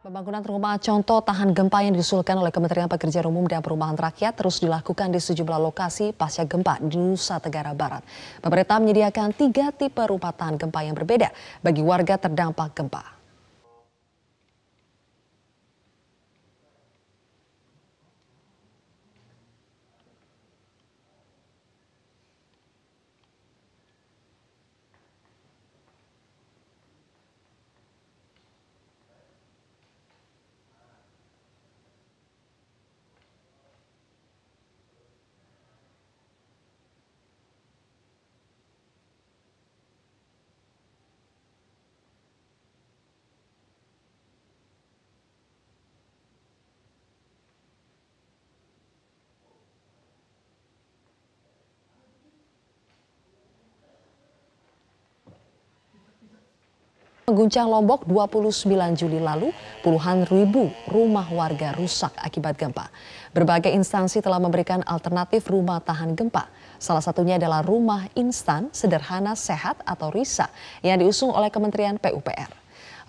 Pembangunan rumah contoh tahan gempa yang diusulkan oleh Kementerian Pekerjaan Umum dan Perumahan Rakyat terus dilakukan di sejumlah lokasi pasca gempa di Nusa Tenggara Barat. Pemerintah menyediakan tiga tipe rumah tahan gempa yang berbeda bagi warga terdampak gempa. mengguncang Lombok 29 Juli lalu, puluhan ribu rumah warga rusak akibat gempa. Berbagai instansi telah memberikan alternatif rumah tahan gempa. Salah satunya adalah rumah instan sederhana sehat atau RISA yang diusung oleh Kementerian PUPR.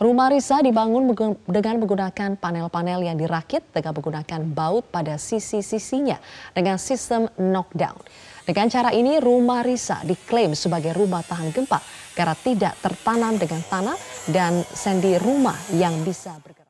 Rumah Risa dibangun dengan menggunakan panel-panel yang dirakit dengan menggunakan baut pada sisi-sisinya dengan sistem knockdown. Dengan cara ini rumah Risa diklaim sebagai rumah tahan gempa karena tidak tertanam dengan tanah dan sendi rumah yang bisa bergerak.